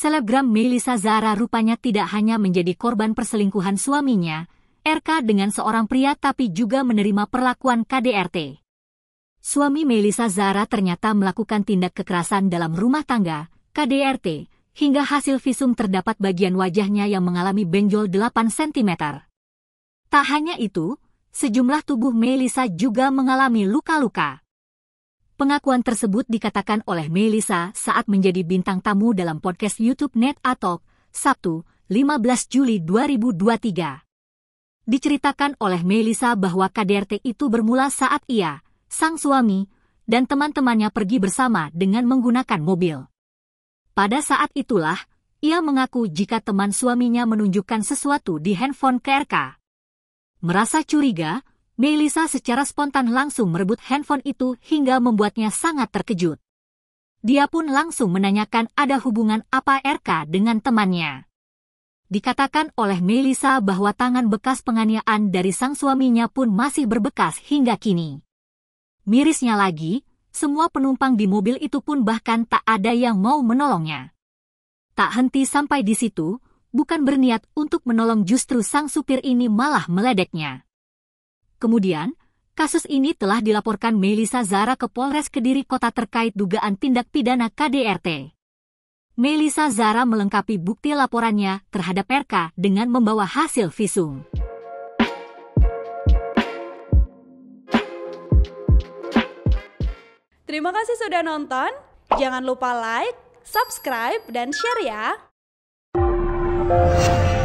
selebgram Melisa Zara rupanya tidak hanya menjadi korban perselingkuhan suaminya, RK dengan seorang pria tapi juga menerima perlakuan KDRT. Suami Melisa Zara ternyata melakukan tindak kekerasan dalam rumah tangga, KDRT, hingga hasil visum terdapat bagian wajahnya yang mengalami benjol 8 cm. Tak hanya itu, sejumlah tubuh Melisa juga mengalami luka-luka. Pengakuan tersebut dikatakan oleh Melisa saat menjadi bintang tamu dalam podcast YouTube Net Atok, Sabtu, 15 Juli 2023. Diceritakan oleh Melisa bahwa KDRT itu bermula saat ia, sang suami, dan teman-temannya pergi bersama dengan menggunakan mobil. Pada saat itulah, ia mengaku jika teman suaminya menunjukkan sesuatu di handphone KRK. Merasa curiga, Melisa secara spontan langsung merebut handphone itu hingga membuatnya sangat terkejut. Dia pun langsung menanyakan ada hubungan apa RK dengan temannya. Dikatakan oleh Melisa bahwa tangan bekas penganiayaan dari sang suaminya pun masih berbekas hingga kini. Mirisnya lagi, semua penumpang di mobil itu pun bahkan tak ada yang mau menolongnya. Tak henti sampai di situ, bukan berniat untuk menolong justru sang supir ini malah meledeknya. Kemudian, kasus ini telah dilaporkan Melisa Zara ke Polres Kediri Kota terkait dugaan tindak pidana KDRT. Melisa Zara melengkapi bukti laporannya terhadap RK dengan membawa hasil visum. Terima kasih sudah nonton. Jangan lupa like, subscribe, dan share ya.